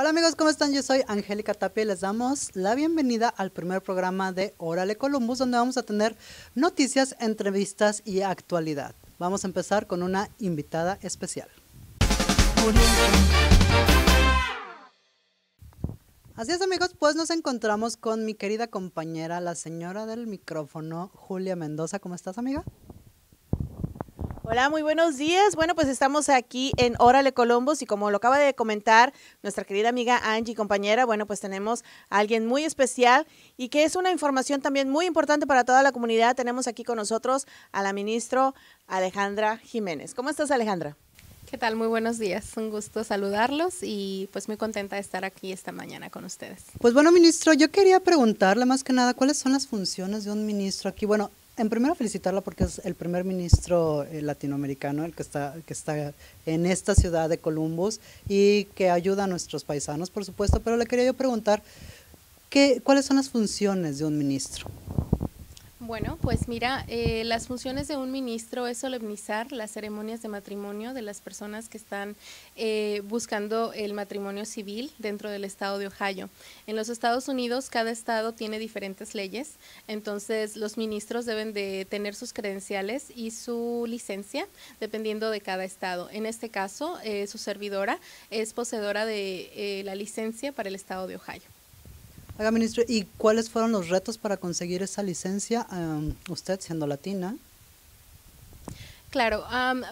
Hola amigos, ¿cómo están? Yo soy Angélica Tapia y les damos la bienvenida al primer programa de Órale Columbus, donde vamos a tener noticias, entrevistas y actualidad. Vamos a empezar con una invitada especial. Así es amigos, pues nos encontramos con mi querida compañera, la señora del micrófono, Julia Mendoza. ¿Cómo estás amiga? Hola, muy buenos días. Bueno, pues estamos aquí en Órale Colombos y como lo acaba de comentar nuestra querida amiga Angie, compañera, bueno, pues tenemos a alguien muy especial y que es una información también muy importante para toda la comunidad. Tenemos aquí con nosotros a la ministra Alejandra Jiménez. ¿Cómo estás, Alejandra? ¿Qué tal? Muy buenos días. Un gusto saludarlos y pues muy contenta de estar aquí esta mañana con ustedes. Pues bueno, ministro, yo quería preguntarle más que nada cuáles son las funciones de un ministro aquí. Bueno, en primer lugar, felicitarla porque es el primer ministro eh, latinoamericano el que está, que está en esta ciudad de Columbus y que ayuda a nuestros paisanos, por supuesto, pero le quería yo preguntar, ¿cuáles son las funciones de un ministro? Bueno, pues mira, eh, las funciones de un ministro es solemnizar las ceremonias de matrimonio de las personas que están eh, buscando el matrimonio civil dentro del estado de Ohio. En los Estados Unidos cada estado tiene diferentes leyes, entonces los ministros deben de tener sus credenciales y su licencia dependiendo de cada estado. En este caso, eh, su servidora es poseedora de la licencia para el estado de Ohio ministro, ¿y cuáles fueron los retos para conseguir esa licencia, em, usted siendo latina? Claro,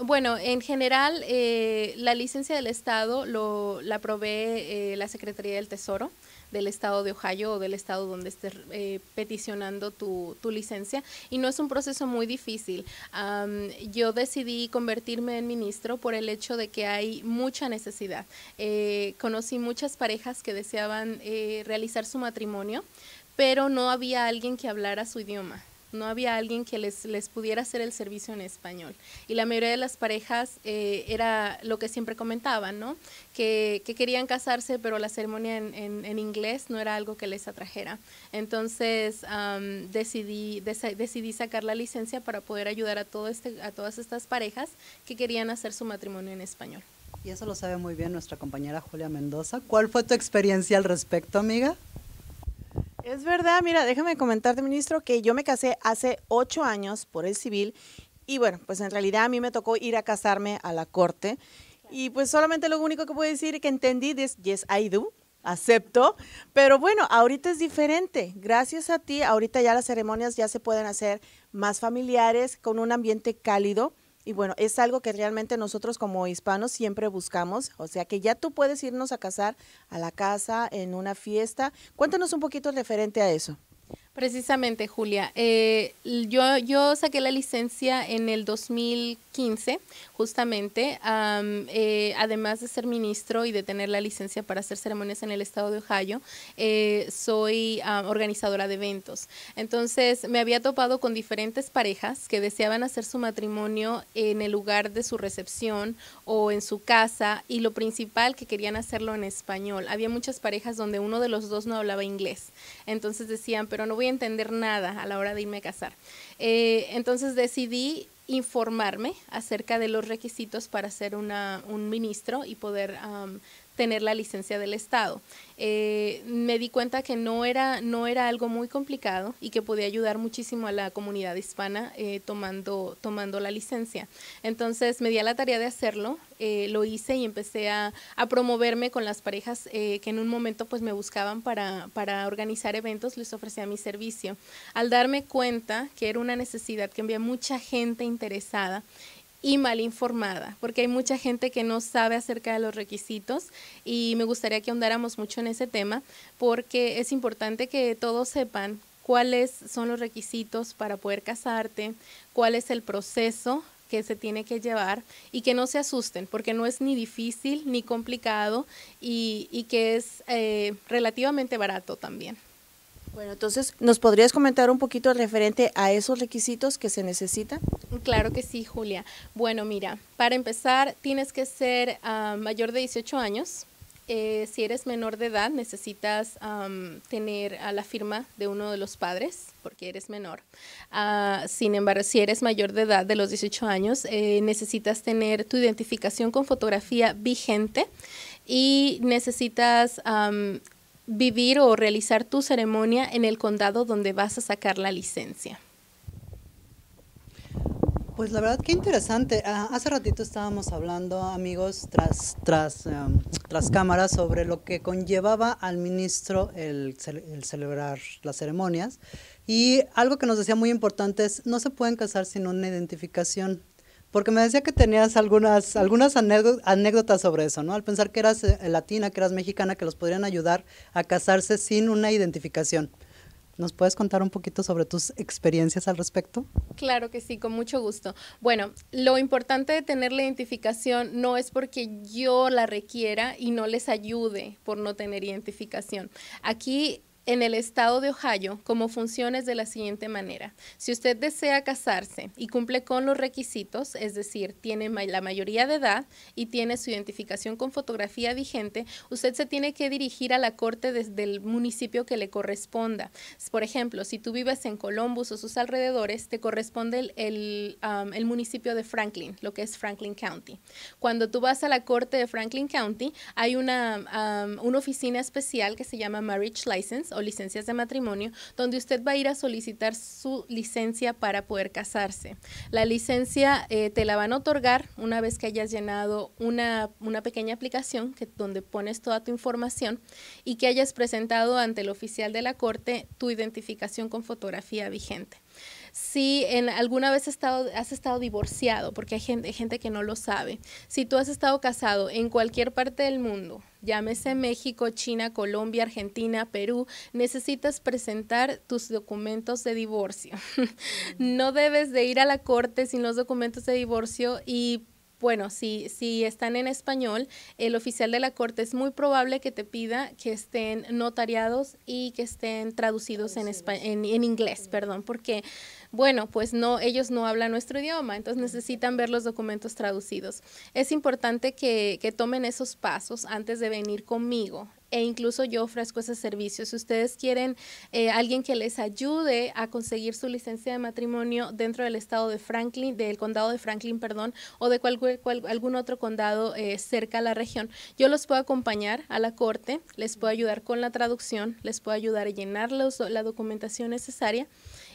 bueno, en general eh, la licencia del Estado lo, la provee eh, la Secretaría del Tesoro del estado de Ohio o del estado donde estés eh, peticionando tu, licencia. Y no es un proceso muy difícil. yo decidí convertirme en ministro por el hecho de que hay mucha necesidad. Eh, conocí muchas parejas que deseaban eh, realizar su matrimonio, pero no había alguien que hablara su idioma no había alguien que les, pudiera hacer el servicio en español. Y la mayoría de las parejas eh, era lo que siempre comentaban, ¿no? Que, querían casarse, pero la ceremonia en, inglés no era algo que les atrajera. Entonces decidí, decidí sacar la licencia para poder ayudar a, todo este, a todas estas parejas que querían hacer su matrimonio en español. Y eso lo sabe muy bien nuestra compañera Julia Mendoza. ¿Cuál fue tu experiencia al respecto, amiga? Es verdad, mira, déjame comentarte, ministro, que yo me casé hace ocho años por el civil y bueno, pues en realidad a mí me tocó ir a casarme a la corte y pues solamente lo único que puedo decir que entendí es yes, I do, acepto, pero bueno, ahorita es diferente. Gracias a ti, ahorita ya las ceremonias ya se pueden hacer más familiares, con un ambiente cálido. Y bueno, es algo que realmente nosotros como hispanos siempre buscamos, o sea que ya tú puedes irnos a casar a la casa, en una fiesta. Cuéntanos un poquito referente a eso. Precisamente, Julia. Eh, yo, saqué la licencia en el 2015, justamente, eh, además de ser ministro y de tener la licencia para hacer ceremonias en el estado de Ohio, eh, soy organizadora de eventos. Entonces, me había topado con diferentes parejas que deseaban hacer su matrimonio en el lugar de su recepción o en su casa y lo principal que querían hacerlo en español. Había muchas parejas donde uno de los dos no hablaba inglés. Entonces decían, pero no voy entender nada a la hora de irme a casar. Eh, entonces decidí informarme acerca de los requisitos para ser un ministro y poder tener la licencia del Estado. Eh, me di cuenta que no era, no era algo muy complicado y que podía ayudar muchísimo a la comunidad hispana eh, tomando, tomando la licencia. Entonces me di a la tarea de hacerlo, eh, lo hice y empecé a, a promoverme con las parejas que en un momento pues me buscaban para, para organizar eventos, les ofrecía mi servicio. Al darme cuenta que era una necesidad que había mucha gente interesada y mal informada, porque hay mucha gente que no sabe acerca de los requisitos y me gustaría que ahondáramos mucho en ese tema, porque es importante que todos sepan cuáles son los requisitos para poder casarte, cuál es el proceso que se tiene que llevar y que no se asusten, porque no es ni difícil ni complicado y, y que es eh, relativamente barato también. Bueno, entonces, ¿nos podrías comentar un poquito referente a esos requisitos que se necesitan? Claro que sí, Julia. Bueno, mira, para empezar tienes que ser ah, mayor de 18 años. Eh, si eres menor de edad, necesitas tener a la firma de uno de los padres porque eres menor. Ah, sin embargo, si eres mayor de edad de los 18 años, eh, necesitas tener tu identificación con fotografía vigente y necesitas vivir o realizar tu ceremonia en el condado donde vas a sacar la licencia? Pues la verdad qué interesante. Ah, hace ratito estábamos hablando, amigos, tras, tras, em, cámaras sobre lo que conllevaba al ministro el, celebrar las ceremonias. Y algo que nos decía muy importante es, no se pueden casar sin una identificación. Porque me decía que tenías algunas, algunas anécdotas sobre eso, ¿no? Al pensar que eras eh, latina, que eras mexicana, que los podrían ayudar a casarse sin una identificación. ¿Nos puedes contar un poquito sobre tus experiencias al respecto? Claro que sí, con mucho gusto. Bueno, lo importante de tener la identificación no es porque yo la requiera y no les ayude por no tener identificación. Aquí en el estado de Ohio como funciones de la siguiente manera. Si usted desea casarse y cumple con los requisitos, es decir, tiene la mayoría de edad y tiene su identificación con fotografía vigente, usted se tiene que dirigir a la corte desde el municipio que le corresponda. Por ejemplo, si tú vives en Columbus o sus alrededores, te corresponde um, el, municipio de Franklin, lo que es Franklin County. Cuando tú vas a la corte de Franklin County, hay una, um, una oficina especial que se llama Marriage License o licencias de matrimonio, donde usted va a ir a solicitar su licencia para poder casarse. La licencia eh, te la van a otorgar una vez que hayas llenado una, una pequeña aplicación que, donde pones toda tu información y que hayas presentado ante el oficial de la corte tu identificación con fotografía vigente si en alguna vez has estado, has estado divorciado, porque hay gente, gente, que no lo sabe, si tú has estado casado en cualquier parte del mundo, llámese México, China, Colombia, Argentina, Perú, necesitas presentar tus documentos de divorcio. no debes de ir a la corte sin los documentos de divorcio y bueno, si, si están en español, el oficial de la corte es muy probable que te pida que estén notariados y que estén traducidos, En, en, inglés, perdón, porque bueno, pues no, ellos no hablan nuestro idioma, entonces necesitan ver los documentos traducidos. Es importante que, que tomen esos pasos antes de venir conmigo e incluso yo ofrezco ese servicio. Si ustedes quieren eh, alguien que les ayude a conseguir su licencia de matrimonio dentro del estado de Franklin, del condado de Franklin, perdón, o de cualquier algún otro condado eh, cerca a la región, yo los puedo acompañar a la corte, les puedo ayudar con la traducción, les puedo ayudar a llenar la documentación necesaria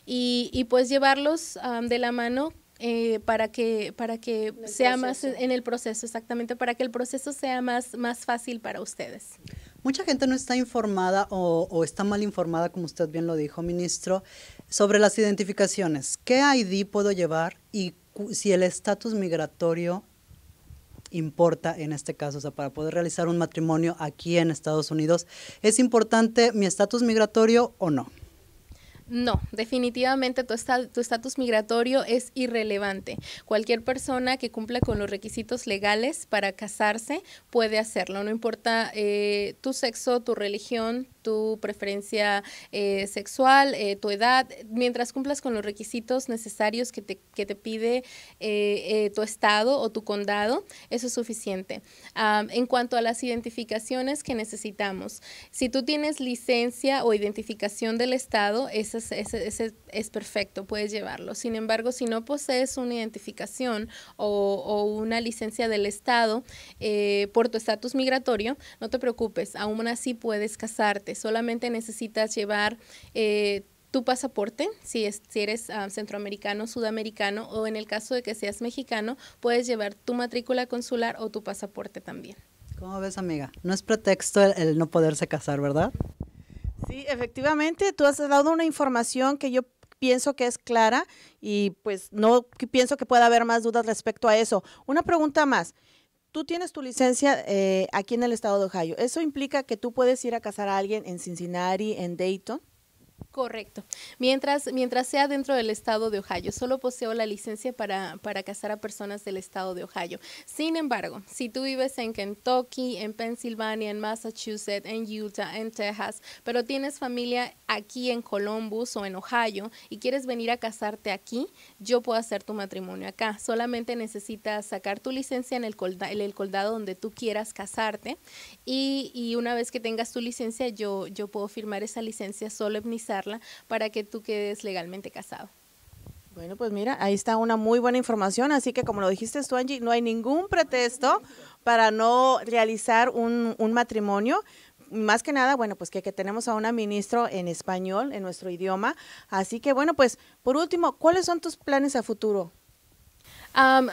y, pues llevarlos de la mano eh, para que para que sea más en el proceso exactamente para que el proceso sea más más fácil para ustedes Mucha gente no está informada o, está mal informada, como usted bien lo dijo, ministro, sobre las identificaciones. ¿Qué ID puedo llevar y si el estatus migratorio importa en este caso, o sea, para poder realizar un matrimonio aquí en Estados Unidos, ¿es importante mi estatus migratorio o no? No, definitivamente tu, estatus migratorio es irrelevante. Cualquier persona que cumpla con los requisitos legales para casarse puede hacerlo, no importa eh, tu sexo, tu religión, tu preferencia eh, sexual, eh, tu edad, mientras cumplas con los requisitos necesarios que te, pide tu estado o tu condado, eso es suficiente. en cuanto a las identificaciones que necesitamos, si tú tienes licencia o identificación del estado, esa es perfecto, puedes llevarlo. Sin embargo, si no posees una identificación o, una licencia del Estado eh, por tu estatus migratorio, no te preocupes, aún así puedes casarte, solamente necesitas llevar... Eh, tu pasaporte, si, es, si eres ah, centroamericano, sudamericano o en el caso de que seas mexicano, puedes llevar tu matrícula consular o tu pasaporte también. ¿Cómo ves, amiga? No es pretexto el no poderse casar, ¿verdad? Sí, efectivamente, tú has dado una información que yo pienso que es clara y pues no pienso que pueda haber más dudas respecto a eso. Una pregunta más. Tú tienes tu licencia eh, aquí en el estado de Ohio. ¿Eso implica que tú puedes ir a casar a alguien en Cincinnati, en Dayton? Correcto. Mientras, mientras sea dentro del estado de Ohio, solo poseo la licencia para, casar a personas del estado de Ohio. Sin embargo, si tú vives en Kentucky, en Pensilvania, en Massachusetts, en Utah, en Texas, pero tienes familia aquí en Columbus o en Ohio y quieres venir a casarte aquí, yo puedo hacer tu matrimonio acá. Solamente necesitas sacar tu licencia en el, el condado donde tú quieras casarte y, una vez que tengas tu licencia, yo, yo puedo firmar esa licencia, solemnizar para que tú quedes legalmente casado. Bueno, pues mira, ahí está una muy buena información, así que como lo dijiste tú, Angie, no hay ningún pretexto para no realizar un, un matrimonio más que nada, bueno, pues que, tenemos a una ministro en español, en nuestro idioma. Así que, bueno, pues por último, ¿cuáles son tus planes a futuro?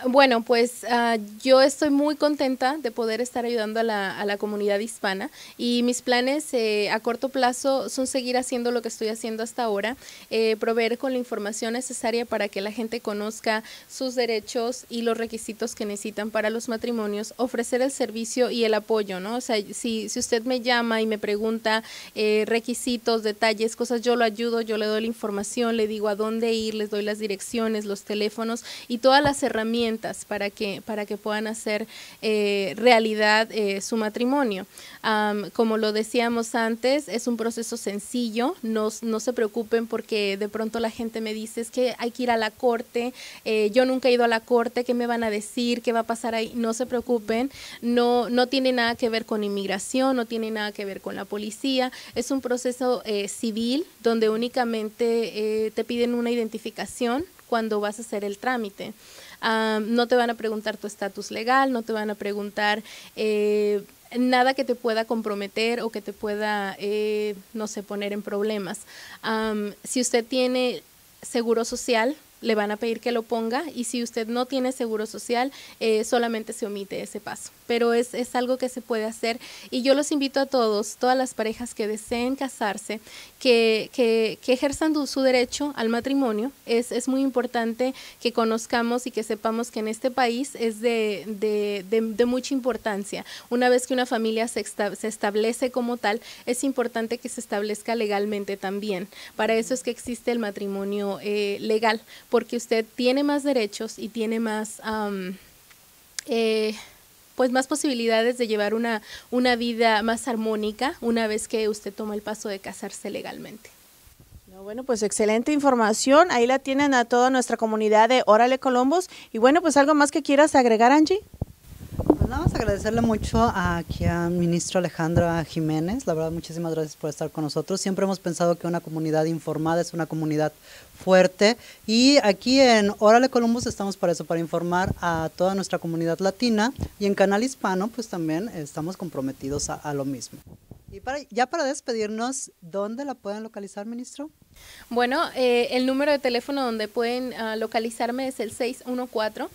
bueno, pues ah, yo estoy muy contenta de poder estar ayudando a la, comunidad hispana y mis planes eh, a corto plazo son seguir haciendo lo que estoy haciendo hasta ahora, eh, proveer con la información necesaria para que la gente conozca sus derechos y los requisitos que necesitan para los matrimonios, ofrecer el servicio y el apoyo, ¿no? O sea, si, si usted me llama y me pregunta eh, requisitos, detalles, cosas, yo lo ayudo, yo le doy la información, le digo a dónde ir, les doy las direcciones, los teléfonos y todas las herramientas para que, para que puedan hacer eh, realidad eh, su matrimonio. como lo decíamos antes, es un proceso sencillo, no, no, se preocupen porque de pronto la gente me dice es que hay que ir a la corte, eh, yo nunca he ido a la corte, ¿qué me van a decir? ¿Qué va a pasar ahí? No se preocupen, no, no tiene nada que ver con inmigración, no tiene nada que ver con la policía, es un proceso civil donde únicamente te piden una identificación cuando vas a hacer el trámite no te van a preguntar tu estatus legal, no te van a preguntar... Eh, nada que te pueda comprometer o que te pueda, eh, no sé, poner en problemas. si usted tiene seguro social, le van a pedir que lo ponga y si usted no tiene seguro social, eh, solamente se omite ese paso. Pero es, algo que se puede hacer y yo los invito a todos, todas las parejas que deseen casarse, que, que, ejerzan su derecho al matrimonio. Es, muy importante que conozcamos y que sepamos que en este país es de, mucha importancia. Una vez que una familia se, se establece como tal, es importante que se establezca legalmente también. Para eso es que existe el matrimonio eh, legal, porque usted tiene más derechos y tiene más, eh, pues más posibilidades de llevar una, una vida más armónica una vez que usted toma el paso de casarse legalmente. Bueno, pues excelente información. Ahí la tienen a toda nuestra comunidad de Órale Colombos. Y bueno, pues algo más que quieras agregar, Angie nada más agradecerle mucho aquí al ministro Alejandra Jiménez. La verdad, muchísimas gracias por estar con nosotros. Siempre hemos pensado que una comunidad informada es una comunidad fuerte. Y aquí en Órale Columbus estamos para eso, para informar a toda nuestra comunidad latina. Y en Canal Hispano, pues también estamos comprometidos a, lo mismo. Y para, ya para despedirnos, ¿dónde la pueden localizar, ministro? Bueno, eh, el número de teléfono donde pueden ah, localizarme es el 614.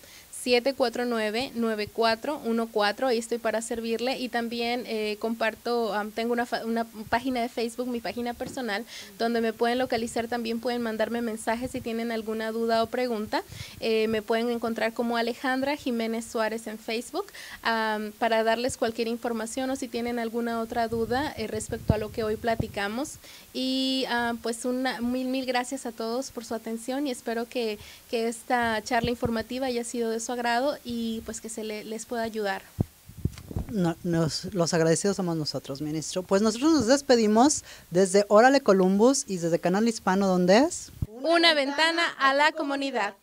749-9414. Ahí estoy para servirle. Y también eh, comparto, tengo una, una, página de Facebook, mi página personal, donde me pueden localizar. También pueden mandarme mensajes si tienen alguna duda o pregunta. Eh, me pueden encontrar como Alejandra Jiménez Suárez en Facebook para darles cualquier información o si tienen alguna otra duda eh, respecto a lo que hoy platicamos. Y ah, pues una, mil, mil gracias a todos por su atención y espero que, que esta charla informativa haya sido de su agrado y pues que se les pueda ayudar. nos, los agradecidos somos nosotros, ministro. Pues nosotros nos despedimos desde Órale Columbus y desde Canal Hispano, ¿dónde es? Una, ventana, a la comunidad.